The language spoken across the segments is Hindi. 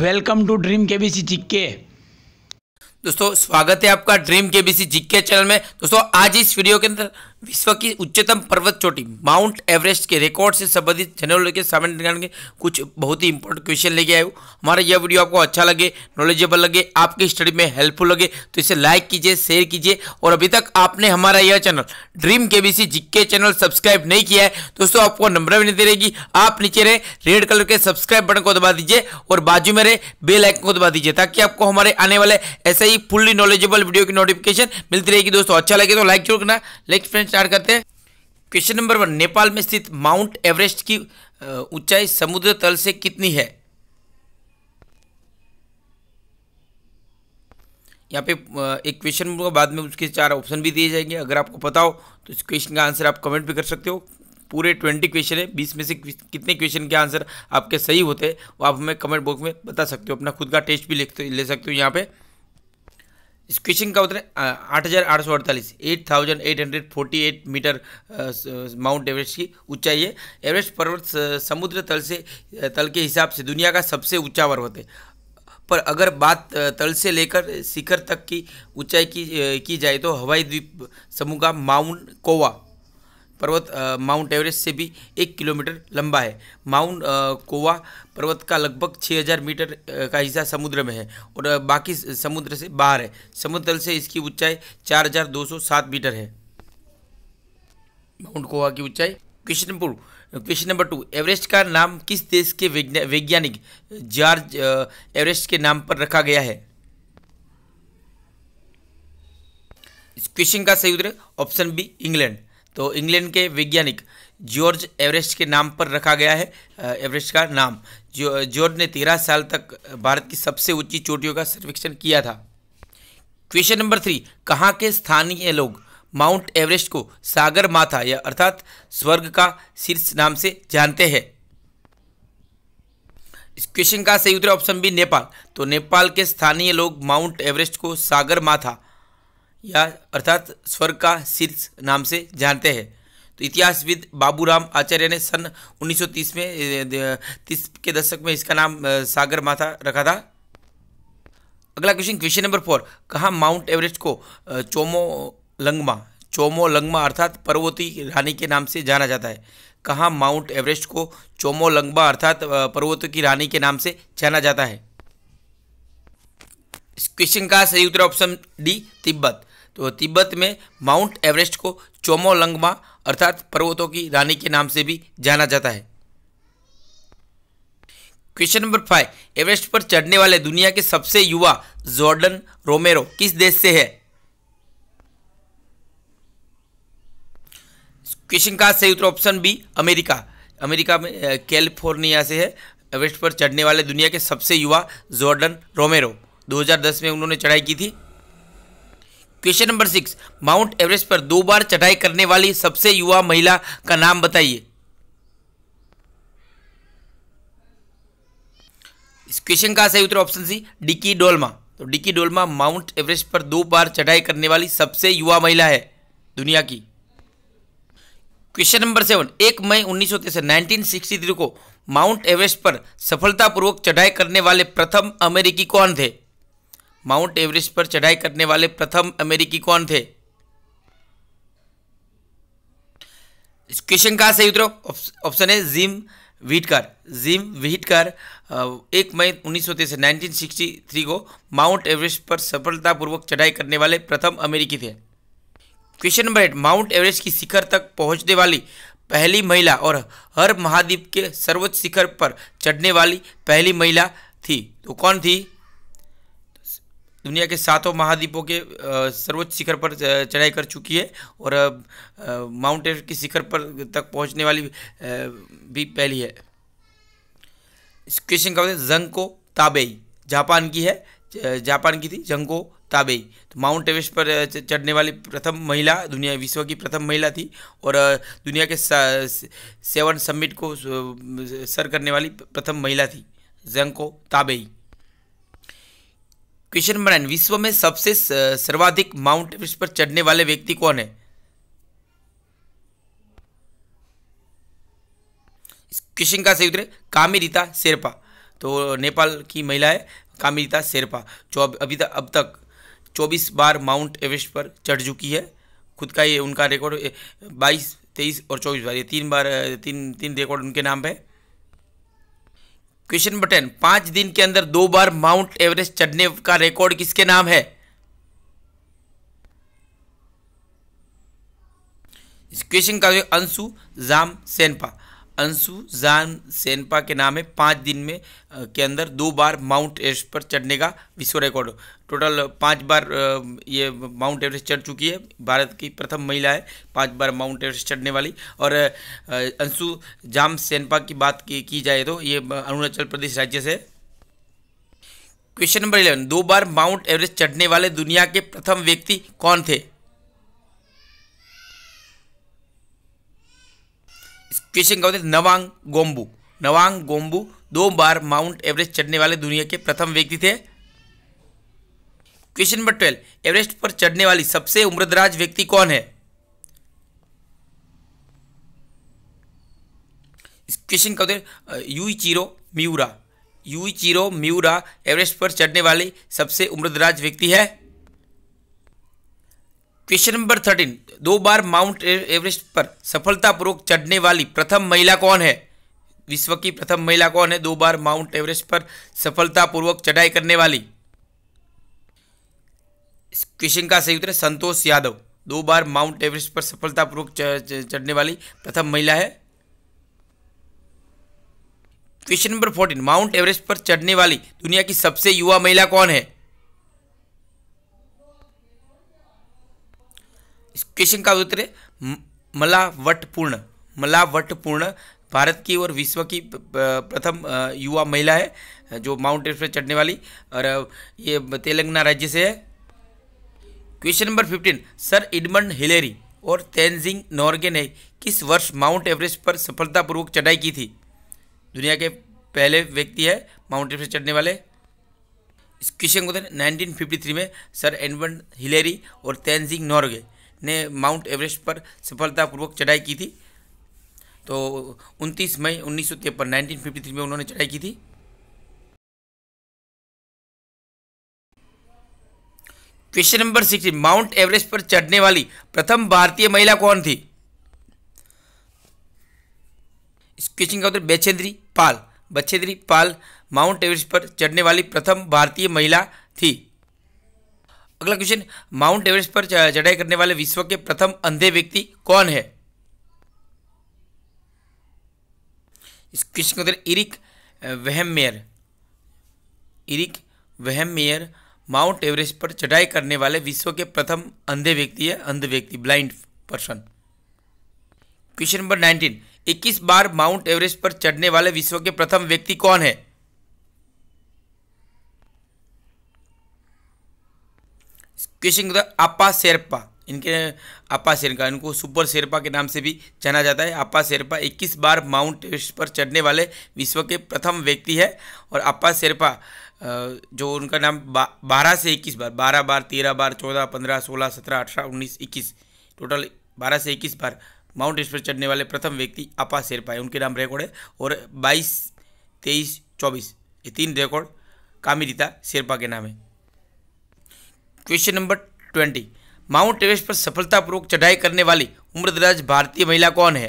वेलकम टू ड्रीम के बी सी जिक्के दोस्तों स्वागत है आपका ड्रीम के बी सी जिक्के चैनल में दोस्तों आज इस वीडियो के अंदर विश्व की उच्चतम पर्वत चोटी माउंट एवरेस्ट के रिकॉर्ड से संबंधित चैनल के सामने कुछ बहुत ही इंपॉर्टेंट क्वेश्चन लेके आए हो हमारा यह वीडियो आपको अच्छा लगे नॉलेजेबल लगे आपकी स्टडी में हेल्पफुल लगे तो इसे लाइक कीजिए शेयर कीजिए और अभी तक आपने हमारा यह चैनल ड्रीम के बी जिक्के चैनल सब्सक्राइब नहीं किया है दोस्तों आपको नंबर भी नहीं रहेगी आप नीचे रहे रेड कलर के सब्सक्राइब बटन को दबा दीजिए और बाजू में रहे बेल आइकन को दबा दीजिए ताकि आपको हमारे आने वाले ऐसे ही फुल्ली नॉलेजेबल वीडियो की नोटिफिकेशन मिलती रहेगी दोस्तों अच्छा लगे तो लाइक जरूर करना लाइक फ्रेंड्स स्टार्ट करते हैं क्वेश्चन नंबर वन नेपाल में स्थित माउंट एवरेस्ट की ऊंचाई समुद्र तल से कितनी है यहाँ पे एक क्वेश्चन बाद में उसके चार ऑप्शन भी दिए जाएंगे अगर आपको पता हो तो इस क्वेश्चन का आंसर आप कमेंट भी कर सकते हो पूरे ट्वेंटी क्वेश्चन है बीस में से कितने क्वेश्चन के आंसर आपके सही होते हैं वो आप हमें कमेंट बॉक्स में बता सकते हो अपना खुद का टेस्ट भी ले सकते हो यहाँ पर इस का उत्तर आठ हज़ार आठ सौ अड़तालीस eight thousand eight hundred forty eight metre mount Everest की ऊंचाई है एवरेस्ट पर्वत समुद्र तल से तल के हिसाब से दुनिया का सबसे ऊंचा पर्वत है पर अगर बात तल से लेकर शिखर तक की ऊंचाई की की जाए तो हवाई द्वीप समूह का माउंट कोवा पर्वत माउंट एवरेस्ट से भी एक किलोमीटर लंबा है माउंट कोवा पर्वत का लगभग 6000 मीटर का हिस्सा समुद्र में है और बाकी समुद्र से बाहर है समुद्र तल से इसकी ऊंचाई 4207 मीटर है माउंट कोवा की ऊंचाई कृष्णपुर क्वेश्चन नंबर टू एवरेस्ट का नाम किस देश के वैज्ञानिक जॉर्ज एवरेस्ट के नाम पर रखा गया है इस क्वेश्चन का सही उत्तर ऑप्शन बी इंग्लैंड तो इंग्लैंड के वैज्ञानिक जॉर्ज एवरेस्ट के नाम पर रखा गया है एवरेस्ट का नाम जॉर्ज ने तेरह साल तक भारत की सबसे ऊंची चोटियों का सर्वेक्षण किया था क्वेश्चन नंबर थ्री कहाँ के स्थानीय लोग माउंट एवरेस्ट को सागर माथा या अर्थात स्वर्ग का शीर्ष नाम से जानते हैं इस क्वेश्चन का सही उत्तर ऑप्शन बी नेपाल तो नेपाल के स्थानीय लोग माउंट एवरेस्ट को सागर माथा या अर्थात स्वर्ग का शीर्ष नाम से जानते हैं तो इतिहासविद बाबूराम आचार्य ने सन 1930 में तीस के दशक में इसका नाम सागर माथा रखा था अगला क्वेश्चन क्वेश्चन नंबर फोर कहा माउंट एवरेस्ट को चोमो लंगमा चोमो लंगमा अर्थात पर्वती रानी के नाम से जाना जाता है कहा माउंट एवरेस्ट को चोमो लंगमा अर्थात पर्वत की रानी के नाम से जाना जाता है इस क्वेश्चन का सही उत्तर ऑप्शन डी तिब्बत तो तिब्बत में माउंट एवरेस्ट को चोमोलंगमा अर्थात पर्वतों की रानी के नाम से भी जाना जाता है क्वेश्चन नंबर फाइव एवरेस्ट पर चढ़ने वाले दुनिया के सबसे युवा जॉर्डन रोमेरो किस देश से है क्वेश्चन का सही उत्तर ऑप्शन बी अमेरिका अमेरिका में कैलिफोर्निया से है एवरेस्ट पर चढ़ने वाले दुनिया के सबसे युवा जॉर्डन रोमेरो 2010 में उन्होंने चढ़ाई की थी question number six mount Everest पर दो बार चढ़ाई करने वाली सबसे युवा महिला का नाम बताइए इस क्वेश्चन का सही उत्तर ऑप्शन सी डिकी डोलमा तो डिकी डोलमा माउंट एवरेस्ट पर दो बार चढ़ाई करने वाली सबसे युवा महिला है दुनिया की क्वेश्चन नंबर सेवन एक मई उन्नीस सौ तिरसठ को माउंट एवरेस्ट पर सफलतापूर्वक चढ़ाई करने वाले प्रथम अमेरिकी कौन थे माउंट एवरेस्ट पर चढ़ाई करने वाले प्रथम अमेरिकी कौन थे इस क्वेश्चन कहाँ सही उत्तर ऑप्शन है जिम व्हीटकर जिम व्हीटकर एक मई उन्नीस सौ तेईस नाइनटीन सिक्सटी थ्री को माउंट एवरेस्ट पर सफलतापूर्वक चढ़ाई करने वाले प्रथम अमेरिकी थे question number eight mount Everest की शिखर तक पहुंचने वाली पहली महिला और हर महाद्वीप के सर्वोच्च शिखर पर चढ़ने वाली पहली महिला थी तो कौन थी दुनिया के सातों महाद्वीपों के सर्वोच्च शिखर पर चढ़ाई कर चुकी है और माउंट एवरेस्ट के शिखर पर तक पहुंचने वाली भी पहली है इस क्वेश्चन का मतलब जंको ताबेई जापान की है जापान की थी जंको ताबेई तो माउंट एवरेस्ट पर चढ़ने वाली प्रथम महिला दुनिया विश्व की प्रथम महिला थी और दुनिया के सेवन समिट को सर करने वाली प्रथम महिला थी जंको ताबेई क्वेश्चन नाइन विश्व में सबसे सर्वाधिक माउंट एवरेस्ट पर चढ़ने वाले व्यक्ति कौन है क्वेश्चन का सही उत्तर कामिरीता शेरपा तो नेपाल की महिला है कामिरीता शेरपा जो अभी तक अब तक 24 बार माउंट एवरेस्ट पर चढ़ चुकी है खुद का ये उनका रिकॉर्ड 22, 23 और 24 बार ये तीन बार तीन तीन रिकॉर्ड उनके नाम पर है क्वेश्चन बटन पांच दिन के अंदर दो बार माउंट एवरेस्ट चढ़ने का रिकॉर्ड किसके नाम है इस क्वेश्चन का अंशु जाम सेनपा अंशु जान सेनपा के नाम है पाँच दिन में के अंदर दो बार माउंट एवरेस्ट पर चढ़ने का विश्व रिकॉर्ड टोटल पांच बार ये माउंट एवरेस्ट चढ़ चुकी है भारत की प्रथम महिला है पांच बार माउंट एवरेस्ट चढ़ने वाली और अंशु जाम सेनपा की बात की, की जाए तो ये अरुणाचल प्रदेश राज्य से क्वेश्चन नंबर इलेवन दो बार माउंट एवरेस्ट चढ़ने वाले दुनिया के प्रथम व्यक्ति कौन थे क्वेश्चन का होता है नवांग गोम्बू नवांग गोम्बू दो बार माउंट एवरेस्ट चढ़ने वाले दुनिया के प्रथम व्यक्ति थे क्वेश्चन नंबर ट्वेल्व एवरेस्ट पर चढ़ने वाली सबसे उम्रदराज व्यक्ति कौन है इस क्वेश्चन का उत्तर Yuichiro Miura Yuichiro Miura Everest पर चढ़ने वाली सबसे उम्रदराज व्यक्ति है क्वेश्चन नंबर थर्टीन दो बार माउंट एवरेस्ट पर सफलतापूर्वक चढ़ने वाली प्रथम महिला कौन है विश्व की प्रथम महिला कौन है दो बार माउंट एवरेस्ट पर सफलतापूर्वक चढ़ाई करने वाली क्वेश्चन का सही उत्तर संतोष यादव दो बार माउंट एवरेस्ट पर सफलतापूर्वक चढ़ने वाली प्रथम महिला है question number fourteen Mount Everest पर चढ़ने वाली दुनिया की सबसे युवा महिला कौन है क्वेश्चन का उत्तर है मलावटपूर्ण मलावटपूर्ण भारत की और विश्व की प्रथम युवा महिला है जो माउंट एवरेस्ट पर चढ़ने वाली और ये तेलंगाना राज्य से है question number fifteen sir Edmund Hillary और तेंजिंग नॉर्गे ने किस वर्ष माउंट एवरेस्ट पर सफलतापूर्वक चढ़ाई की थी दुनिया के पहले व्यक्ति है माउंट एवरेस्ट चढ़ने वाले इस क्वेश्चन को नाइनटीन फिफ्टी थ्री में सर एडमंड हिलेरी और तेंजिंग नॉर्गे ने माउंट एवरेस्ट पर सफलतापूर्वक चढ़ाई की थी तो 29 मई उन्नीस सौ में उन्होंने चढ़ाई की थी question number sixteen Mount Everest पर चढ़ने वाली प्रथम भारतीय महिला कौन थी इस क्वेश्चन का उत्तर बेचेंद्री पाल बछेन्द्री पाल माउंट एवरेस्ट पर चढ़ने वाली प्रथम भारतीय महिला थी अगला क्वेश्चन माउंट एवरेस्ट पर चढ़ाई करने वाले विश्व के प्रथम अंधे व्यक्ति कौन है इस क्वेश्चन का उत्तर Erik Weihenmayer Erik Weihenmayer Mount Everest पर चढ़ाई करने वाले विश्व के प्रथम अंधे व्यक्ति है अंध व्यक्ति blind person question number nineteen इक्कीस बार माउंट एवरेस्ट पर चढ़ने वाले विश्व के प्रथम व्यक्ति कौन है किशिंग तो आपा शेरपा इनके आपा शेरपा इनको सुपर शेरपा के नाम से भी जाना जाता है आपा शेरपा 21 बार माउंट एवरेस्ट पर चढ़ने वाले विश्व के प्रथम व्यक्ति है और आपा शेरपा जो उनका नाम बा, बारह से इक्कीस बार बारह बार तेरह बार चौदह पंद्रह सोलह सत्रह अठारह उन्नीस इक्कीस टोटल बारह से इक्कीस बार माउंट एवरेस्ट पर चढ़ने वाले प्रथम व्यक्ति आपा शेरपा है उनके नाम रिकॉर्ड है और बाईस तेईस चौबीस ये तीन रिकॉर्ड कामिदिता शेरपा के नाम है question number twenty Mount Everest पर सफलतापूर्वक चढ़ाई करने वाली उम्रदराज भारतीय महिला कौन है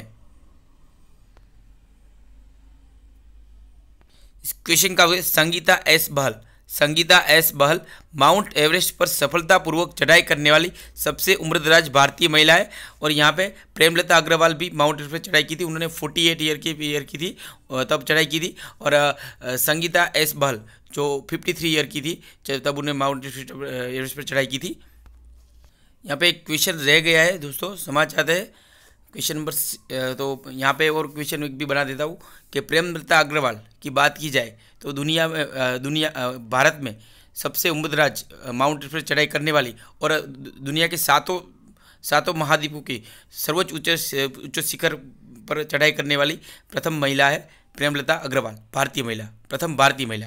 इस क्वेश्चन का Sangeeta S Bahl Sangeeta S Bahl Mount Everest पर सफलतापूर्वक चढ़ाई करने वाली सबसे उम्रदराज भारतीय महिला है और यहाँ पे प्रेमलता अग्रवाल भी माउंट एवरेस्ट पर चढ़ाई की थी उन्होंने 48 ईयर की ईयर की थी तब चढ़ाई की थी और संगीता एस बहल जो 53 ईयर की थी तब उन्हें माउंट एवरेस्ट पर चढ़ाई की थी यहाँ पर एक क्वेश्चन रह गया है दोस्तों समाचार है क्वेश्चन नंबर तो यहाँ पे और क्वेश्चन एक भी बना देता हूँ कि प्रेमलता अग्रवाल की बात की जाए तो दुनिया में दुनिया भारत में सबसे उम्रराज माउंट एवरेस्ट चढ़ाई करने वाली और दुनिया के सातों सातों महाद्वीपों की सर्वोच्च उच्च उच्च शिखर पर चढ़ाई करने वाली प्रथम महिला है प्रेमलता अग्रवाल भारतीय महिला प्रथम भारतीय महिला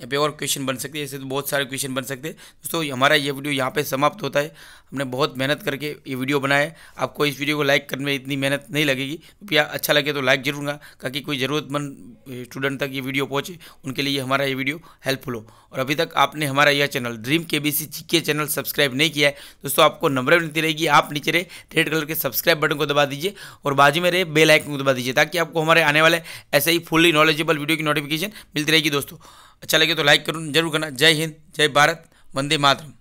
यहाँ पे और क्वेश्चन बन सकते हैं ऐसे तो बहुत सारे क्वेश्चन बन सकते हैं दोस्तों हमारा ये वीडियो यहाँ पे समाप्त होता है हमने बहुत मेहनत करके ये वीडियो बनाया है आपको इस वीडियो को लाइक करने में इतनी मेहनत नहीं लगेगी रुपया अच्छा लगे तो लाइक जरूर ताकि कोई ज़रूरतमंद स्टूडेंट तक ये वीडियो पहुँचे उनके लिए हमारा ये वीडियो हेल्पफुल हो और अभी तक आपने हमारा यह चैनल ड्रीम के बी के चैनल सब्सक्राइब नहीं किया है दोस्तों आपको नंबर मिलती रहेगी आप नीचे रहे रेड कलर के सब्सक्राइब बटन को दबा दीजिए और बाजू में रहे बेलाइकन को दबा दीजिए ताकि आपको हमारे आने वाले ऐसे ही फुल्ली नॉलेजेबल वीडियो की नोटिफिकेशन मिलती रहेगी दोस्तों अच्छा लगे तो लाइक करूँ जरूर करना जय हिंद जय भारत वंदे मातरम